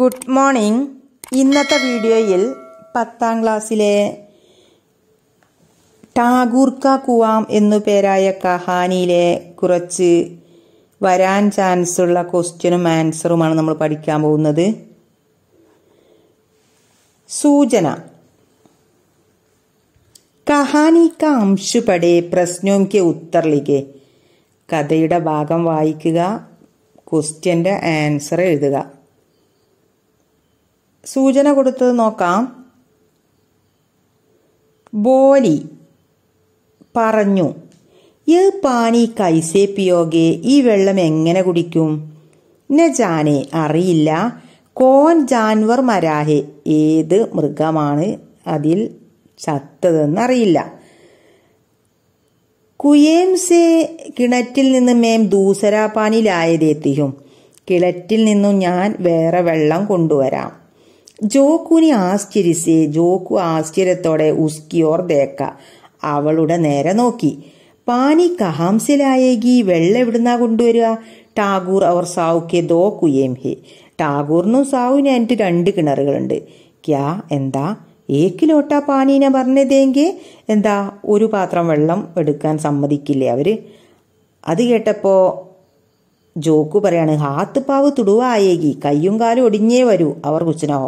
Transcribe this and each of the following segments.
good morning ഇന്നത്തെ വീഡിയോയിൽ പത്താം ക്ലാസ്സിലെ ടാഗൂർക്ക കാ കുവാം എന്നു പേരായ കഹാനിയിലെ കുറച്ച് വരാൻ ചാൻസ് ഉള്ള ക്വസ്റ്റ്യനും ആൻസറുമാണ് നമ്മൾ പഠിക്കാൻ പോകുന്നത് സൂചന കഹാനി കാ അംശു പടേ പ്രശ്നവും കെ ഉത്തർലിക്കെ കഥയുടെ ഭാഗം വായിക്കുക ക്വസ്റ്റ്യൻ്റെ ആൻസർ എഴുതുക സൂചന കൊടുത്തത് നോക്കാം ബോലി പറഞ്ഞു ഏ പാനി കൈസേ പിയോഗെ ഈ വെള്ളം എങ്ങനെ കുടിക്കും ന ജാനെ അറിയില്ല കോൻ ജാൻവർ മരാഹെ ഏത് മൃഗമാണ് അതിൽ ചത്തതെന്ന് അറിയില്ല കുയേംസെ കിണറ്റിൽ നിന്ന് മേം ദൂസരാപാനിലായതെത്തിയും കിണറ്റിൽ നിന്നും ഞാൻ വേറെ വെള്ളം കൊണ്ടുവരാം ജോക്കുനി ആശ്ചര്യസേ ജോക്കു ആശ്ചര്യത്തോടെ ഉസ്കിയോർ ദേക്ക അവളുടെ നേരെ നോക്കി പാനി കഹാംസിലായേകി വെള്ളം എവിടുന്നാ കൊണ്ടുവരിക ടാഗൂർ അവർ സാവുക്കെ ദോ കുയേം ഹേ ടാഗൂറിനും സാവുവിനായിട്ട് രണ്ട് കിണറുകളുണ്ട് ക്യാ എന്താ ഏക്കിലോട്ടാ പാനീനെ പറഞ്ഞതെങ്കിൽ എന്താ ഒരു പാത്രം വെള്ളം എടുക്കാൻ സമ്മതിക്കില്ലേ അവര് അത് കേട്ടപ്പോ ജോക്കു പറയാണ് ഹാത്തുപ്പാവ് തുടുവായേകി കയ്യും കാലും ഒടിഞ്ഞേ വരൂ അവർ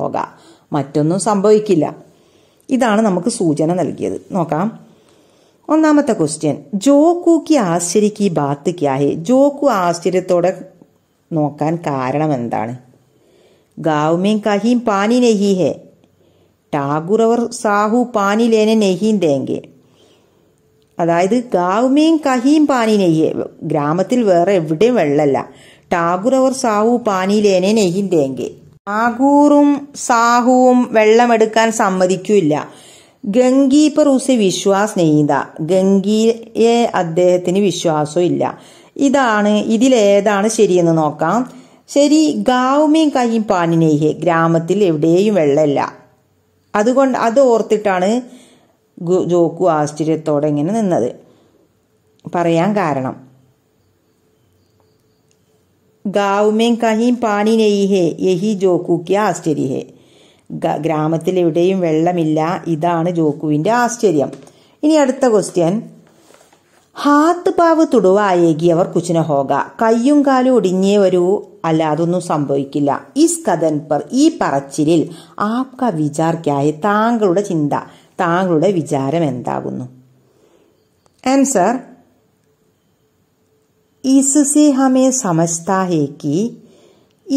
ഓക മറ്റൊന്നും സംഭവിക്കില്ല ഇതാണ് നമുക്ക് സൂചന നൽകിയത് നോക്കാം ഒന്നാമത്തെ ക്വസ്റ്റ്യൻ ജോക്കൂക്ക് ആശ്ചര്യക്ക് ബാത്ത് ക്യാഹെ ജോക്കു ആശ്ചര്യത്തോടെ നോക്കാൻ കാരണം എന്താണ് ഗാവുമേം കഹീം പാനി നെഹി ഹെ ടാഗുർ അവർ സാഹു പാനി ലേനെ നെഹീൻ തേങ്കെ അതായത് ഗാവുമേയും കഹിയും പാനി നെയ്യേ ഗ്രാമത്തിൽ വേറെ എവിടെയും വെള്ളമല്ല ടാഗൂർ അവർ സാഹു പാനിയിലേനെ നെയ്യിൻ്റെയെങ്കിൽ ടാഗൂറും സാഹുവും വെള്ളമെടുക്കാൻ സമ്മതിക്കൂല്ല ഗംഗി പർ ഉസെ വിശ്വാസ് നെയ്ത ഗംഗിയെ അദ്ദേഹത്തിന് വിശ്വാസവും ഇല്ല ഇതാണ് ഇതിലേതാണ് ശരിയെന്ന് നോക്കാം ശരി ഗാവുമേയും പാനി നെയ്യേ ഗ്രാമത്തിൽ എവിടെയും വെള്ളമല്ല അതുകൊണ്ട് അത് ഓർത്തിട്ടാണ് ജോക്കു ആശ്ചര്യത്തോടെ ഇങ്ങനെ നിന്നത് പറയാൻ കാരണം ഗാവുമേ കഹീം പാനി നെയ്ഹേ യഹി ജോക്കൂക്ക് ആശ്ചര്യഹേ ഗ്രാമത്തിലെവിടെയും വെള്ളമില്ല ഇതാണ് ജോക്കുവിൻ്റെ ആശ്ചര്യം ഇനി അടുത്ത ക്വസ്റ്റ്യൻ ഹാത്ത് പാവ് തുടുവായേകി അവർ കുച്ചിന ഹോക കയ്യും കാലും ഒടിഞ്ഞേ വരൂ അല്ലാതൊന്നും സംഭവിക്കില്ല ഈ സ്കഥൻ പർ ഈ പറച്ചിലിൽ ആപ്ക വിചാർക്കായ താങ്കളുടെ ചിന്ത താങ്കളുടെ വിചാരം എന്താകുന്നു ആൻസർ ഇസ്സെ ഹമേ സമസ്താഹേക്ക്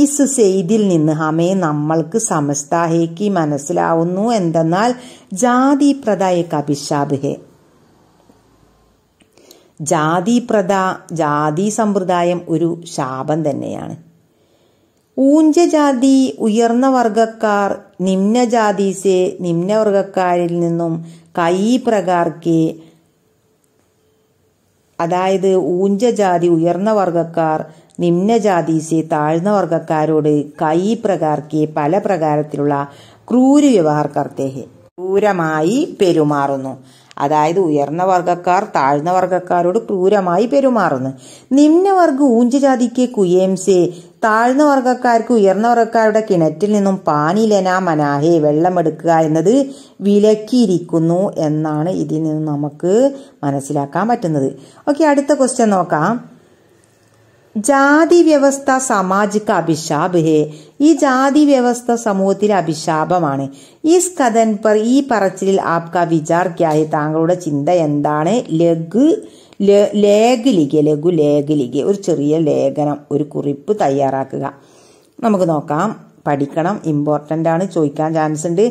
ഇസ്സെ ഇതിൽ നിന്ന് ഹമേ നമ്മൾക്ക് സമസ്താഹേക്ക് മനസ്സിലാവുന്നു എന്തെന്നാൽ ജാതി പ്രദായ ഏക്ക് അഭിശാബ് ജാതി പ്രദ ജാതി സമ്പ്രദായം ഒരു ശാപം തന്നെയാണ് ഊഞ്ച ജാതി ഉയർന്ന വർഗക്കാർ നിമ്നജാതീസെ നിമ്നവർഗക്കാരിൽ നിന്നും കൈ കൈപ്രകാർക്ക് അതായത് ഊഞ്ചജാതി ഉയർന്ന വർഗക്കാർ നിമ്നജാതീസെ താഴ്ന്ന വർഗക്കാരോട് കൈ കൈപ്രകാർക്ക് പല പ്രകാരത്തിലുള്ള ക്രൂര വ്യവഹാർ കർത്തേഹെ ക്രൂരമായി പെരുമാറുന്നു അതായത് ഉയർന്ന വർഗക്കാർ താഴ്ന്ന വർഗക്കാരോട് ക്രൂരമായി പെരുമാറുന്നു നിമ്നവർഗ ഊഞ്ചജാതിക്ക് കുയേംസേ താഴ്ന്ന വർഗക്കാർക്ക് ഉയർന്ന വർഗക്കാരുടെ കിണറ്റിൽ നിന്നും പാനിലന മനാഹെ വെള്ളമെടുക്കുക എന്നത് വിലക്കിയിരിക്കുന്നു എന്നാണ് ഇതിൽ നിന്ന് നമുക്ക് മനസ്സിലാക്കാൻ പറ്റുന്നത് ഓക്കെ അടുത്ത ക്വസ്റ്റ്യൻ നോക്കാം ജാതി വ്യവസ്ഥ സാമാജിക അഭിശാപ് ഹേ ഈ ജാതി വ്യവസ്ഥ സമൂഹത്തിലെ അഭിശാപമാണ് ഈ കഥൻ പർ ഈ പറച്ചിലിൽ ആപ്കാ വിചാർക്കായി താങ്കളുടെ ചിന്ത എന്താണ് ലഘു ലേഖലിക ലഘു ലേഖലിക ഒരു ചെറിയ ലേഖനം ഒരു കുറിപ്പ് തയ്യാറാക്കുക നമുക്ക് നോക്കാം പഠിക്കണം ഇമ്പോർട്ടൻ്റ് ആണ് ചോദിക്കാൻ ചാൻസ് ഉണ്ട്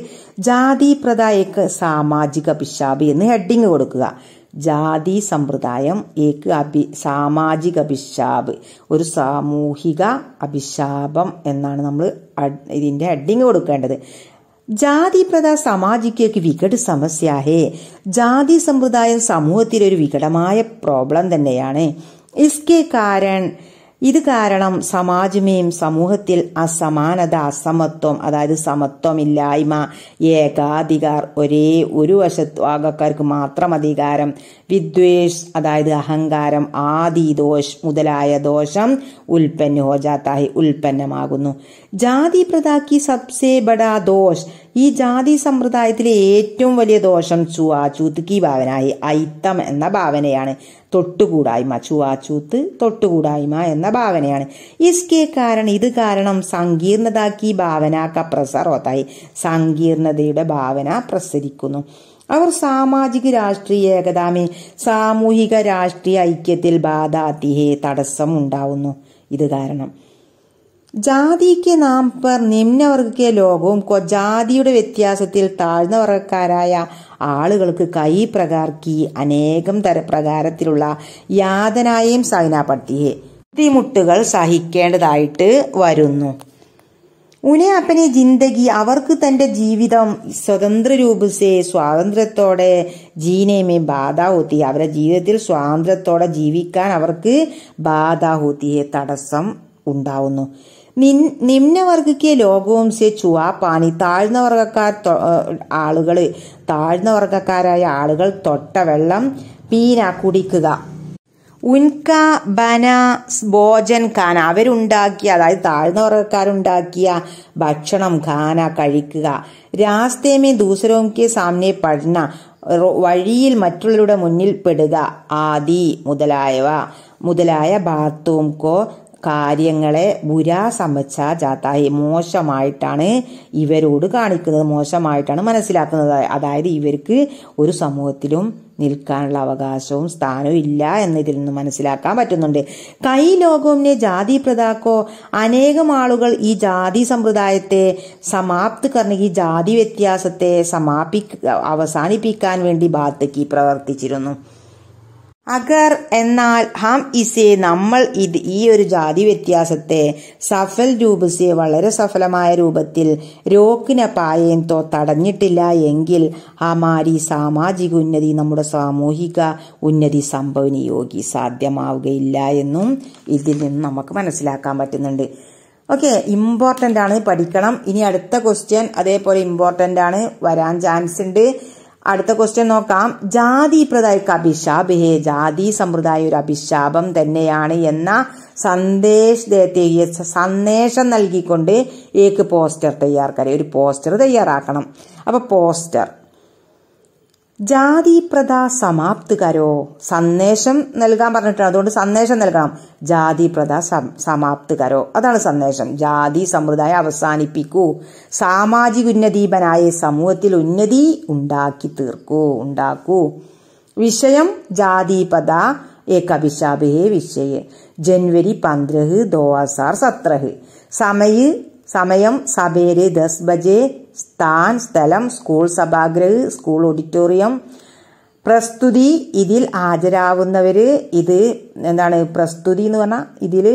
ജാതി പ്രദായക സാമാജിക പിശാബ് എന്ന് ഹെഡിങ് കൊടുക്കുക ജാതി സമ്പ്രദായം ഏക്ക് അഭി സാമാജിക അഭിശാപ് ഒരു സാമൂഹിക അഭിശാപം എന്നാണ് നമ്മൾ ഇതിൻ്റെ അഡിങ് കൊടുക്കേണ്ടത് ജാതി പ്രഥ സമാജിക്കേക്ക് വികട് സമസ്യാഹേ ജാതി സമ്പ്രദായം സമൂഹത്തിലൊരു വികടമായ പ്രോബ്ലം തന്നെയാണ് ഇസ്കെ കാരൺ ഇത് കാരണം സമാജമേയും സമൂഹത്തിൽ അസമാനത അസമത്വം അതായത് സമത്വമില്ലായ്മ ഏകാധികാർ ഒരേ ഒരു വശത്ത് ആകക്കാർക്ക് മാത്രം അധികാരം വിദ്വേഷ് അതായത് അഹങ്കാരം ആദി ദോഷ് മുതലായ ദോഷം ഉൽപ്പന്ന ഹോജാത്താഹി ഉൽപ്പന്നമാകുന്നു ജാതി പ്രതാക്കി സബ്സേ ബഡാ ദോഷ് ഈ ജാതി സമ്പ്രദായത്തിലെ ഏറ്റവും വലിയ ദോഷം ചുവാചൂത്ത് കി ഭാവനായി ഐത്തം എന്ന ഭാവനയാണ് തൊട്ടുകൂടായ്മ ചുവാചൂത്ത് തൊട്ടുകൂടായ്മ എന്ന ഭാവനയാണ് ഇസ്കെ കാരണം ഇത് കാരണം സങ്കീർണത കി ഭാവന കപ്രസറോത്തായി സങ്കീർണതയുടെ ഭാവന പ്രസരിക്കുന്നു അവർ സാമാജിക രാഷ്ട്രീയ ഏകതാമി സാമൂഹിക രാഷ്ട്രീയ ഐക്യത്തിൽ ബാധാതിഹേ തടസ്സം ഉണ്ടാവുന്നു ഇത് കാരണം ജാതിക്ക് നാം പർ നിമ്നവർഗീയ ലോകവും ജാതിയുടെ വ്യത്യാസത്തിൽ താഴ്ന്ന വർഗക്കാരായ ആളുകൾക്ക് കൈ പ്രകാർക്കി അനേകം തര പ്രകാരത്തിലുള്ള യാതനായും സഹനാപ്പെടുത്തിയെ ബുദ്ധിമുട്ടുകൾ സഹിക്കേണ്ടതായിട്ട് വരുന്നു ഉനെ അപ്പനെ ജിന്ദഗി അവർക്ക് തന്റെ ജീവിതം സ്വതന്ത്ര രൂപസെ സ്വാതന്ത്ര്യത്തോടെ ജീനേമേ ബാധാഹൂത്തി അവരുടെ ജീവിതത്തിൽ സ്വാതന്ത്ര്യത്തോടെ ജീവിക്കാൻ അവർക്ക് ബാധാഹൂത്തിയെ തടസ്സം ഉണ്ടാവുന്നു നിൻ നിമ്നവർഗീയ ലോകവും സെ പാണി താഴ്ന്ന വർഗക്കാർ ആളുകൾ താഴ്ന്ന വർഗക്കാരായ ആളുകൾ തൊട്ട വെള്ളം പീന കുടിക്കുക ഉൻക ബന ഭോജൻ ഖാന അവരുണ്ടാക്കിയ അതായത് താഴ്ന്ന വർഗക്കാരുണ്ടാക്കിയ ഭക്ഷണം ഖാന കഴിക്കുക രാസ്തേമേ ദൂസരവും കെ സാമ്നെ പഠന വഴിയിൽ മറ്റുള്ളവരുടെ മുന്നിൽ പെടുക ആദി മുതലായവ മുതലായ ബാത്തും കോ കാര്യങ്ങളെ ബുരാസമച്ച ജാത്തായി മോശമായിട്ടാണ് ഇവരോട് കാണിക്കുന്നത് മോശമായിട്ടാണ് മനസ്സിലാക്കുന്നത് അതായത് ഇവർക്ക് ഒരു സമൂഹത്തിലും നിൽക്കാനുള്ള അവകാശവും സ്ഥാനവും ഇല്ല എന്നതിൽ നിന്ന് മനസ്സിലാക്കാൻ പറ്റുന്നുണ്ട് കൈ ലോകവും ജാതി പ്രതാക്കോ അനേകം ആളുകൾ ഈ ജാതി സമ്പ്രദായത്തെ സമാപ്ത് കർണ ഈ ജാതി വ്യത്യാസത്തെ സമാപി അവസാനിപ്പിക്കാൻ വേണ്ടി ബാത്തക്കി പ്രവർത്തിച്ചിരുന്നു അഗർ എന്നാൽ ഹം ഇസെ നമ്മൾ ഇത് ഈ ഒരു ജാതി വ്യത്യാസത്തെ സഫൽ രൂപസെ വളരെ സഫലമായ രൂപത്തിൽ രോക്കിന പായേന്തോ തോ തടഞ്ഞിട്ടില്ല എങ്കിൽ ഹമാരി സാമാജിക ഉന്നതി നമ്മുടെ സാമൂഹിക ഉന്നതി സംഭവന യോഗി സാധ്യമാവുകയില്ല എന്നും ഇതിൽ നിന്ന് നമുക്ക് മനസ്സിലാക്കാൻ പറ്റുന്നുണ്ട് ഓക്കെ ഇമ്പോർട്ടൻ്റ് ആണ് പഠിക്കണം ഇനി അടുത്ത ക്വസ്റ്റ്യൻ അതേപോലെ ഇമ്പോർട്ടൻ്റ് ആണ് വരാൻ ചാൻസ് ഉണ്ട് അടുത്ത ക്വസ്റ്റ്യൻ നോക്കാം ജാതി പ്രദായക ഹേ ജാതി സമ്പ്രദായ ഒരു അഭിശാപം തന്നെയാണ് എന്ന സന്ദേശ സന്ദേശം നൽകിക്കൊണ്ട് ഏക്ക് പോസ്റ്റർ തയ്യാറാക്കാൻ ഒരു പോസ്റ്റർ തയ്യാറാക്കണം അപ്പോൾ പോസ്റ്റർ ജാതിപ്രത സമാപ്തികരോ സന്ദേശം നൽകാൻ പറഞ്ഞിട്ടാണ് അതുകൊണ്ട് സന്ദേശം നൽകണം ജാതിപ്രത സമാപ്തികരോ അതാണ് സന്ദേശം ജാതി സമ്പ്രദായം അവസാനിപ്പിക്കൂ സാമാജിക ഉന്നതീപനായ സമൂഹത്തിൽ ഉന്നതി ഉണ്ടാക്കി തീർക്കൂ ഉണ്ടാക്കൂ വിഷയം ജാതിപത ഏകഭിഷാബേ വിഷയ ജനുവരി പന്ത്രഹ് ദോ ഹസാർ സത്രഹ് സമയ സമയം സബേരെ ദസ് ബജേ സ്ഥാൻ സ്ഥലം സ്കൂൾ സഭാഗ്രഹ് സ്കൂൾ ഓഡിറ്റോറിയം പ്രസ്തുതി ഇതിൽ ഹാജരാവുന്നവർ ഇത് എന്താണ് പ്രസ്തുതി എന്ന് പറഞ്ഞാൽ ഇതിൽ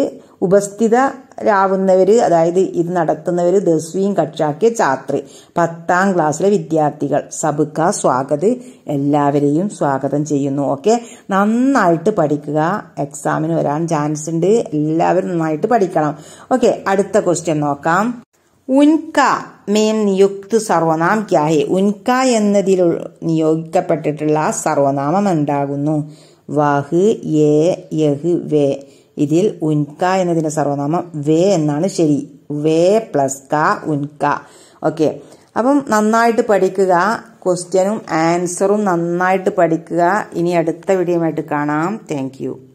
ഉപസ്ഥിതരാവുന്നവർ അതായത് ഇത് നടത്തുന്നവർ ദസ്വീം കക്ഷാക്കിയ ഛാത്രി പത്താം ക്ലാസ്സിലെ വിദ്യാർത്ഥികൾ സബുക്ക സ്വാഗത് എല്ലാവരെയും സ്വാഗതം ചെയ്യുന്നു ഓക്കെ നന്നായിട്ട് പഠിക്കുക എക്സാമിന് വരാൻ ചാൻസ് ഉണ്ട് എല്ലാവരും നന്നായിട്ട് പഠിക്കണം ഓക്കെ അടുത്ത ക്വസ്റ്റ്യൻ നോക്കാം ഉൻക മേം നിയുക്ത് സർവനാം ക്യാഹെ ഉൻക എന്നതിൽ നിയോഗിക്കപ്പെട്ടിട്ടുള്ള സർവനാമം ഉണ്ടാകുന്നു വാഹ് യേ യഹ് വേ ഇതിൽ ഉൻക എന്നതിന്റെ സർവനാമം വേ എന്നാണ് ശരി വേ പ്ലസ് ക ഉൻക ഓക്കെ അപ്പം നന്നായിട്ട് പഠിക്കുക ക്വസ്റ്റ്യനും ആൻസറും നന്നായിട്ട് പഠിക്കുക ഇനി അടുത്ത ആയിട്ട് കാണാം താങ്ക്